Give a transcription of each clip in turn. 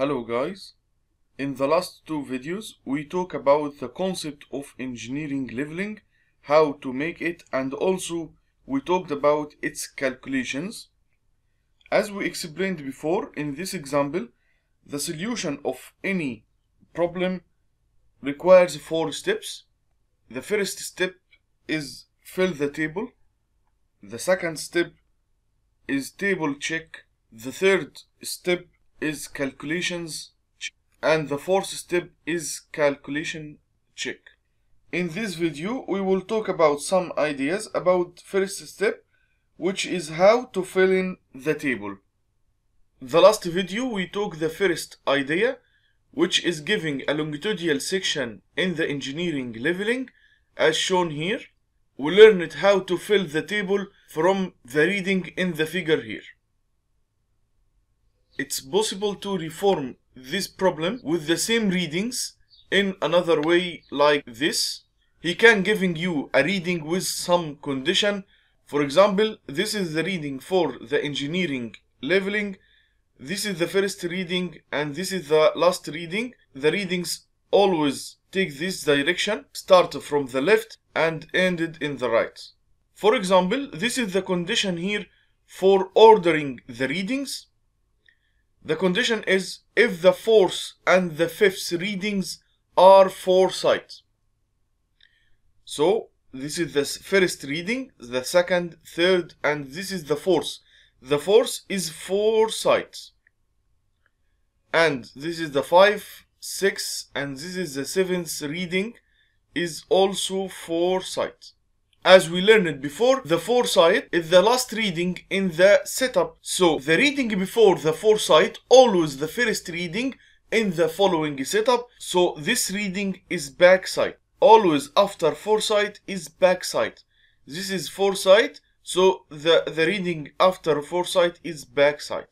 Hello guys, in the last two videos we talk about the concept of engineering leveling, how to make it and also we talked about its calculations. As we explained before in this example, the solution of any problem requires four steps. The first step is fill the table. The second step is table check. The third step is calculations and the fourth step is calculation check. In this video we will talk about some ideas about first step which is how to fill in the table. The last video we took the first idea which is giving a longitudinal section in the engineering leveling as shown here. We learned how to fill the table from the reading in the figure here it's possible to reform this problem with the same readings in another way like this. He can giving you a reading with some condition. For example, this is the reading for the engineering leveling. This is the first reading and this is the last reading. The readings always take this direction, start from the left and ended in the right. For example, this is the condition here for ordering the readings. The condition is if the fourth and the fifth readings are foresight. So this is the first reading, the second, third, and this is the fourth. The fourth is foresight. And this is the five, six, and this is the seventh reading is also foresight. As we learned before, the foresight is the last reading in the setup. So the reading before the foresight always the first reading in the following setup. So this reading is backside. Always after foresight is backside. This is foresight. So the, the reading after foresight is backside.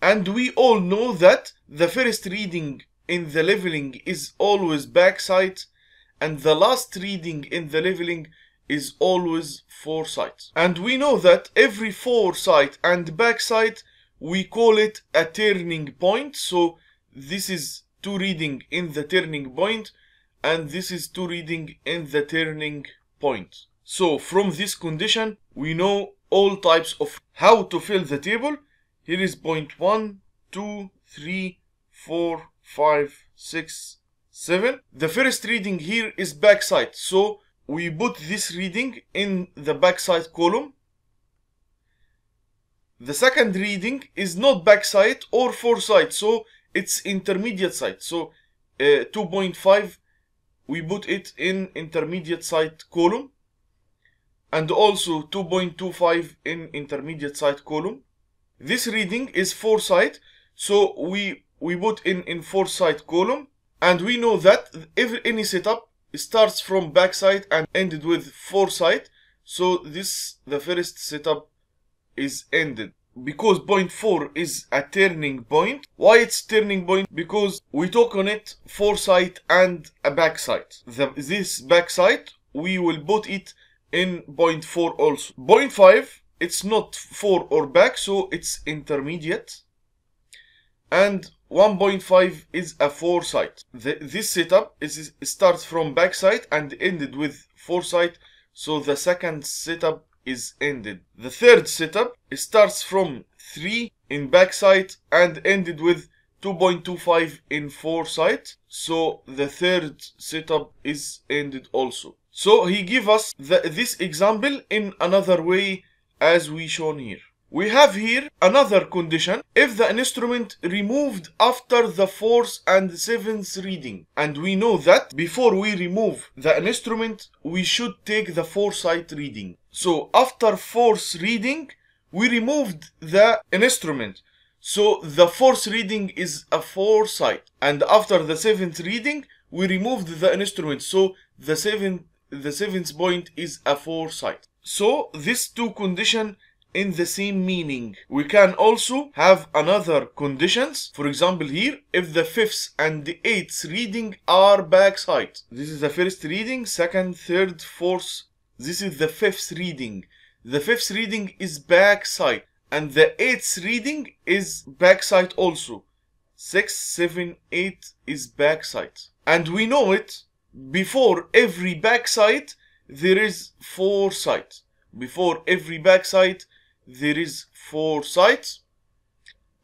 And we all know that the first reading in the leveling is always backside and the last reading in the leveling is always foresight, And we know that every foresight and backsight, we call it a turning point. So this is two reading in the turning point and this is two reading in the turning point. So from this condition, we know all types of how to fill the table. Here is point one, two, three, four, five, six, seven. The first reading here is backside. So we put this reading in the backside column. The second reading is not backside or foresight, so it's intermediate side. So uh, 2.5, we put it in intermediate side column and also 2.25 in intermediate side column. This reading is foresight, so we, we put in in foresight column and we know that every any setup starts from backside and ended with foresight. So this, the first setup is ended. Because point 4 is a turning point. Why it's turning point? Because we talk on it foresight and a backside. The, this backside, we will put it in point 4 also. Point 5, it's not 4 or back, so it's intermediate and 1.5 is a foresight. The, this setup is starts from backside and ended with foresight, so the second setup is ended. The third setup starts from 3 in backside and ended with 2.25 in foresight, so the third setup is ended also. So he give us the, this example in another way as we shown here. We have here another condition if the instrument removed after the 4th and 7th reading. And we know that before we remove the instrument, we should take the foresight reading. So after 4th reading, we removed the instrument. So the 4th reading is a foresight. And after the 7th reading, we removed the instrument. So the 7th the seventh point is a foresight. So these two condition in the same meaning. We can also have another conditions. For example, here, if the fifth and the eighth reading are backside. This is the first reading, second, third, fourth. This is the fifth reading. The fifth reading is backside. And the eighth reading is backside also. Six, seven, eight is backside. And we know it before every backside there foresight. Before every backside there is four sides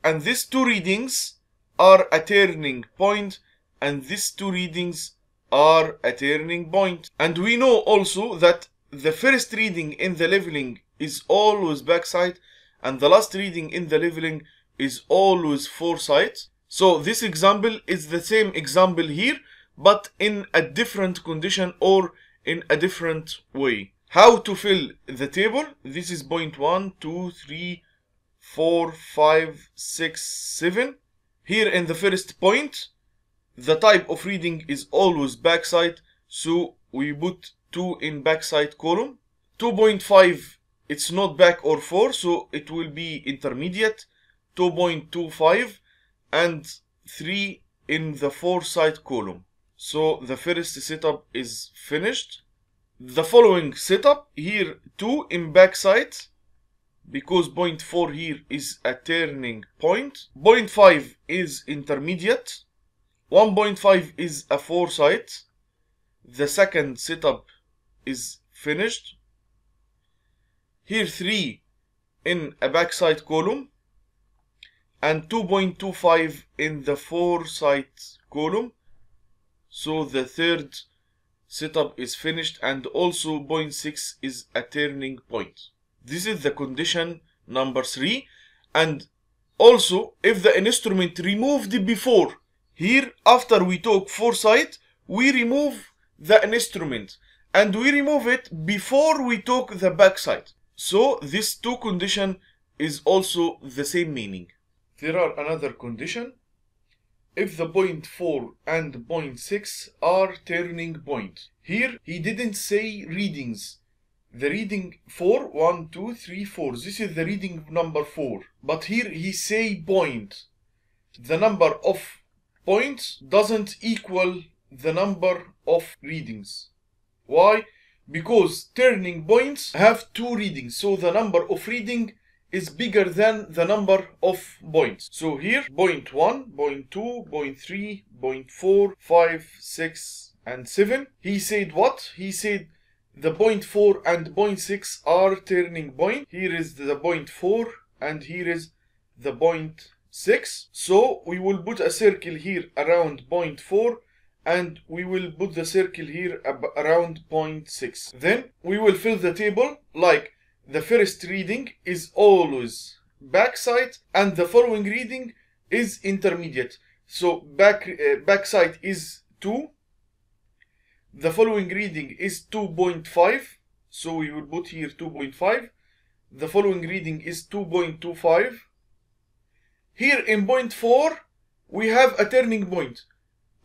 and these two readings are a turning point and these two readings are a turning point and we know also that the first reading in the leveling is always backside and the last reading in the leveling is always foresight so this example is the same example here but in a different condition or in a different way how to fill the table this is point one two three four five six seven here in the first point the type of reading is always backside so we put 2 in backside column 2.5 it's not back or 4 so it will be intermediate 2.25 and 3 in the 4 side column so the first setup is finished the following setup here two in backside because point 4 here is a turning point point 5 is intermediate 1.5 is a foresight the second setup is finished here 3 in a backside column and 2.25 in the foresight column so the third setup is finished and also point 6 is a turning point. This is the condition number 3 and also if the instrument removed before here after we took foresight we remove the instrument and we remove it before we took the backside so this two condition is also the same meaning there are another condition if the point 4 and point 6 are turning point. Here he didn't say readings. The reading 4, 1, 2, 3, 4. This is the reading number 4. But here he say point. The number of points doesn't equal the number of readings. Why? Because turning points have two readings. So the number of reading is bigger than the number of points. So here, point 1, point 2, point 3, point 4, 5, 6, and 7. He said what? He said the point 4 and point 6 are turning point. Here is the point 4 and here is the point 6. So we will put a circle here around point 4 and we will put the circle here around point 6. Then we will fill the table like the first reading is always backside and the following reading is intermediate. So back uh, backside is 2. The following reading is 2.5. So we will put here 2.5. The following reading is 2.25. Here in point 4, we have a turning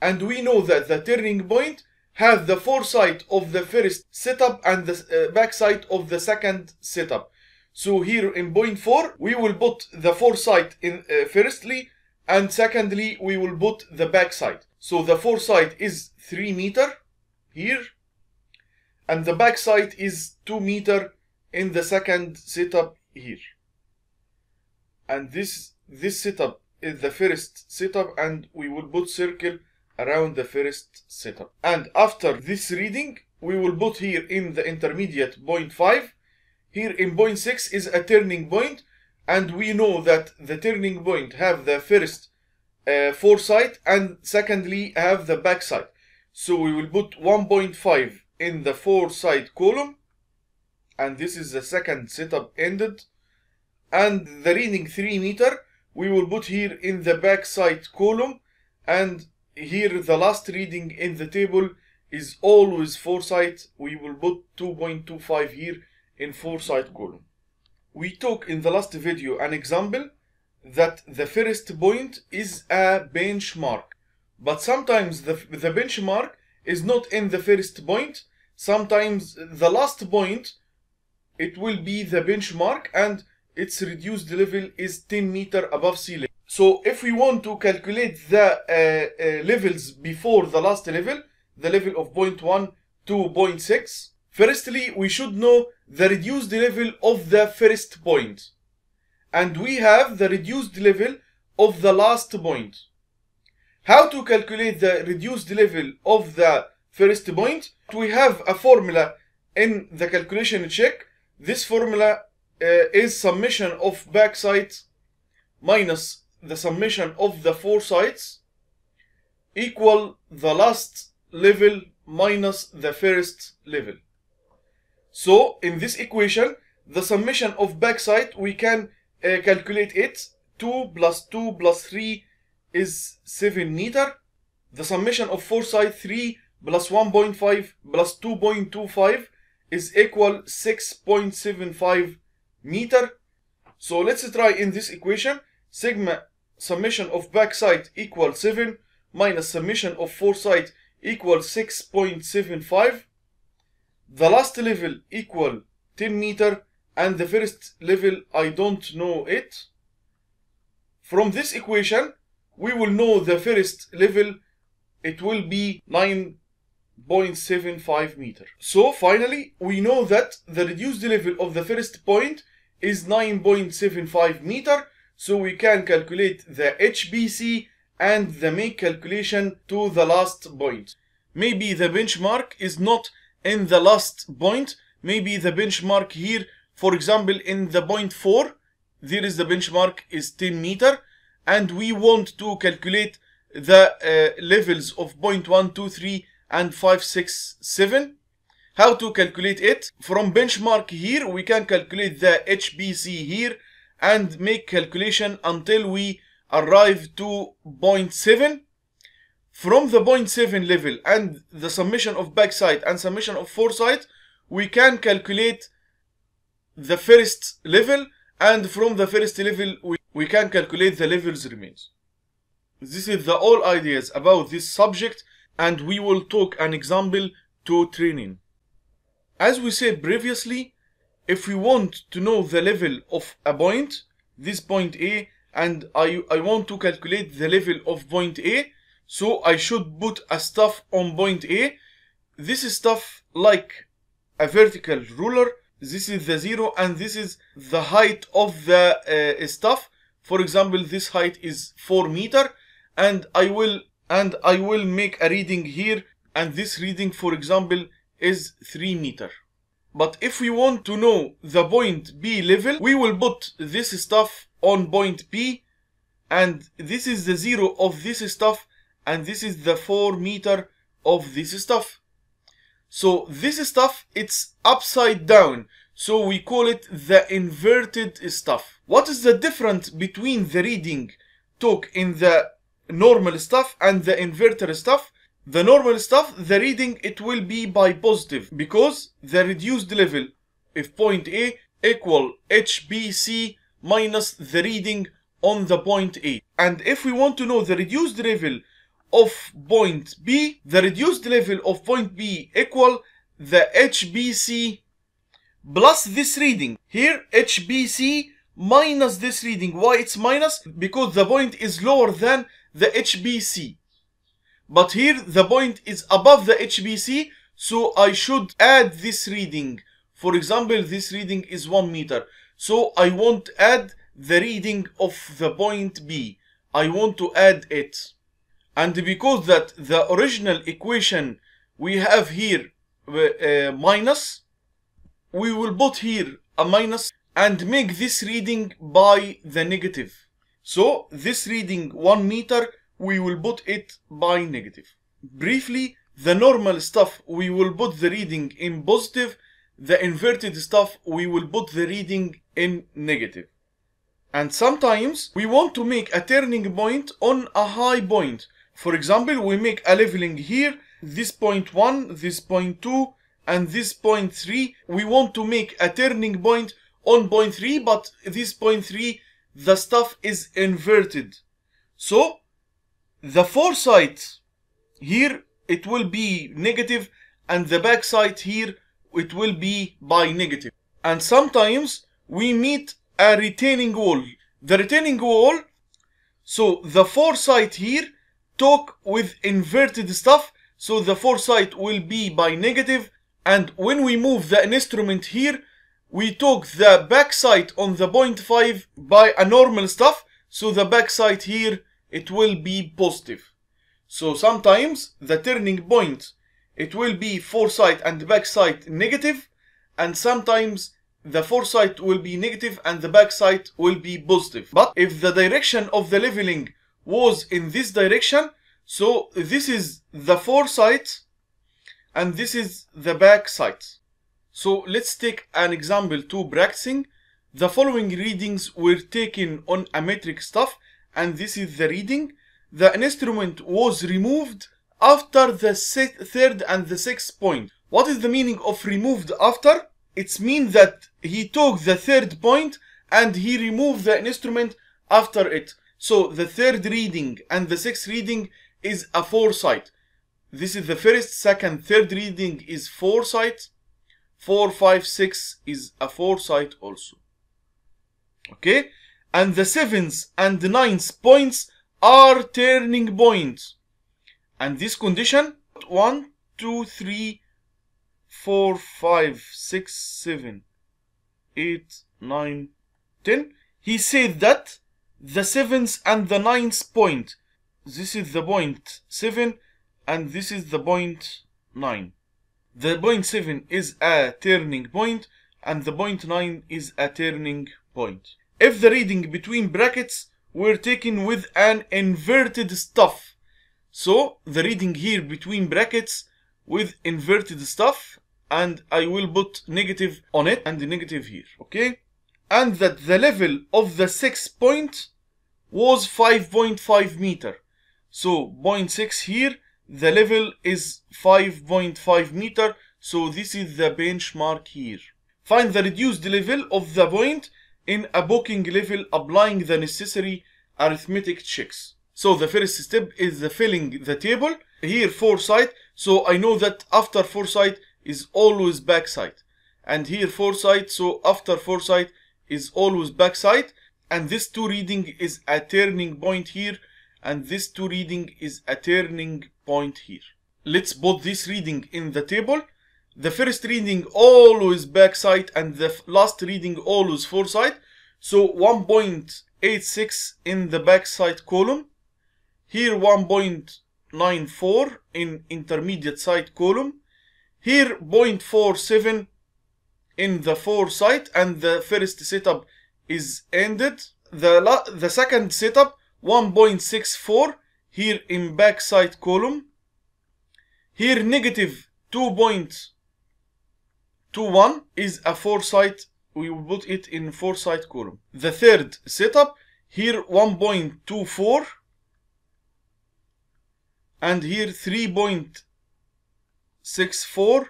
And we know that the turning point have the foresight of the first setup and the uh, backside of the second setup. So here in point 4, we will put the foresight in uh, firstly, and secondly, we will put the backside. So the foresight is 3 meter here, and the backside is 2 meter in the second setup here. And this, this setup is the first setup, and we will put circle around the first setup. And after this reading, we will put here in the intermediate point 5. Here in point 6 is a turning point, and we know that the turning point have the first uh, foresight and secondly have the backside. So we will put 1.5 in the foresight column, and this is the second setup ended. And the reading 3 meter we will put here in the backside column, and here the last reading in the table is always foresight. We will put 2.25 here in foresight column. We took in the last video an example that the first point is a benchmark. But sometimes the, the benchmark is not in the first point. Sometimes the last point, it will be the benchmark and its reduced level is 10 meter above sea level. So if we want to calculate the uh, uh, levels before the last level, the level of 0.1 to 0.6, firstly, we should know the reduced level of the first point. And we have the reduced level of the last point. How to calculate the reduced level of the first point? We have a formula in the calculation check. This formula uh, is summation of backside minus the summation of the four sides equal the last level minus the first level. So in this equation, the summation of backside, we can uh, calculate it. 2 plus 2 plus 3 is 7 meter. The summation of foreside 3 plus 1.5 plus 2.25 is equal 6.75 meter. So let's try in this equation sigma summation of backside equals 7 minus summation of foresight equals 6.75 the last level equal 10 meter and the first level I don't know it from this equation we will know the first level it will be 9.75 meter so finally we know that the reduced level of the first point is 9.75 meter so we can calculate the HBC and the make calculation to the last point. Maybe the benchmark is not in the last point. Maybe the benchmark here, for example, in the point 4, there is the benchmark is 10 meter and we want to calculate the uh, levels of point one, two, three, and five, six, seven. How to calculate it? From benchmark here, we can calculate the HBC here and make calculation until we arrive to 0.7 from the 0.7 level and the summation of backside and summation of foresight we can calculate the first level and from the first level we, we can calculate the levels remains this is the all ideas about this subject and we will talk an example to training as we said previously if we want to know the level of a point, this point A, and I, I want to calculate the level of point A, so I should put a stuff on point A. This is stuff like a vertical ruler, this is the zero, and this is the height of the uh, stuff. For example, this height is 4 meter, and I will and I will make a reading here, and this reading, for example, is 3 meter. But if we want to know the point B level, we will put this stuff on point B and this is the zero of this stuff and this is the four meter of this stuff. So this stuff, it's upside down. So we call it the inverted stuff. What is the difference between the reading talk in the normal stuff and the inverter stuff? The normal stuff, the reading, it will be by positive because the reduced level, if point A equal HBC minus the reading on the point A. And if we want to know the reduced level of point B, the reduced level of point B equal the HBC plus this reading. Here HBC minus this reading. Why it's minus? Because the point is lower than the HBC. But here the point is above the HBC, so I should add this reading. For example, this reading is 1 meter. So I won't add the reading of the point B. I want to add it. And because that the original equation we have here uh, uh minus, we will put here a minus and make this reading by the negative. So this reading 1 meter we will put it by negative. Briefly, the normal stuff we will put the reading in positive, the inverted stuff we will put the reading in negative. And sometimes we want to make a turning point on a high point. For example, we make a leveling here, this point 1, this point 2, and this point 3. We want to make a turning point on point 3, but this point 3, the stuff is inverted. So the foresight here it will be negative and the backside here it will be by negative and sometimes we meet a retaining wall the retaining wall so the foresight here talk with inverted stuff so the foresight will be by negative and when we move the instrument here we took the backside on the 0.5 by a normal stuff so the backside here it will be positive. So sometimes the turning point, it will be foresight and backside negative, and sometimes the foresight will be negative and the backside will be positive. But if the direction of the leveling was in this direction, so this is the foresight and this is the backside. So let's take an example to practicing. The following readings were taken on a metric stuff and this is the reading, the instrument was removed after the third and the sixth point. What is the meaning of removed after? It means that he took the third point and he removed the instrument after it. So the third reading and the sixth reading is a foresight. This is the first, second, third reading is foresight. Four, five, six is a foresight also. Okay? and the seventh and the ninth points are turning points. And this condition, one, two, three, four, five, six, seven, eight, nine, ten. He said that the seventh and the ninth point. This is the point seven and this is the point nine. The point seven is a turning point and the point nine is a turning point if the reading between brackets were taken with an inverted stuff. So the reading here between brackets with inverted stuff and I will put negative on it and the negative here, okay? And that the level of the sixth point was 5.5 meter. So 0.6 here, the level is 5.5 meter. So this is the benchmark here. Find the reduced level of the point in a booking level applying the necessary arithmetic checks. So the first step is the filling the table. Here foresight, so I know that after foresight is always backside. And here foresight, so after foresight is always backside. And this two reading is a turning point here. And this two reading is a turning point here. Let's put this reading in the table the first reading always backside and the last reading always foresight. So 1.86 in the backside column. Here 1.94 in intermediate side column. Here 0.47 in the foresight and the first setup is ended. The, the second setup 1.64 here in backside column. Here negative 2 two one is a foresight we will put it in foresight column the third setup here 1.24 and here 3.64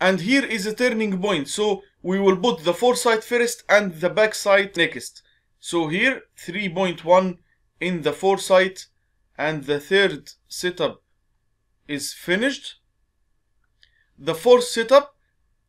and here is a turning point so we will put the foresight first and the backside next so here 3.1 in the foresight and the third setup is finished the fourth setup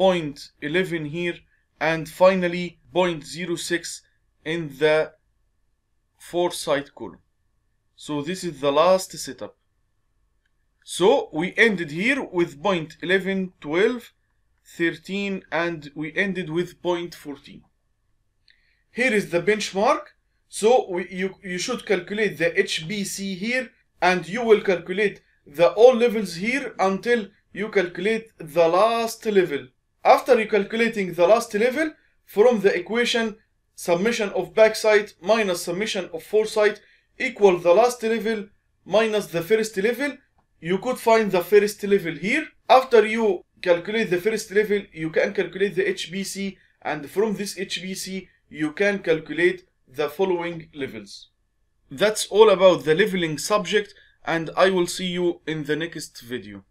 0.11 here and finally 0.06 in the foresight column. So this is the last setup. So we ended here with 0.11, 12, 13 and we ended with 0.14. Here is the benchmark. So we, you, you should calculate the HBC here and you will calculate the all levels here until you calculate the last level after recalculating the last level from the equation summation of backside minus summation of foresight equal the last level minus the first level you could find the first level here after you calculate the first level you can calculate the HBC and from this HBC you can calculate the following levels that's all about the leveling subject and I will see you in the next video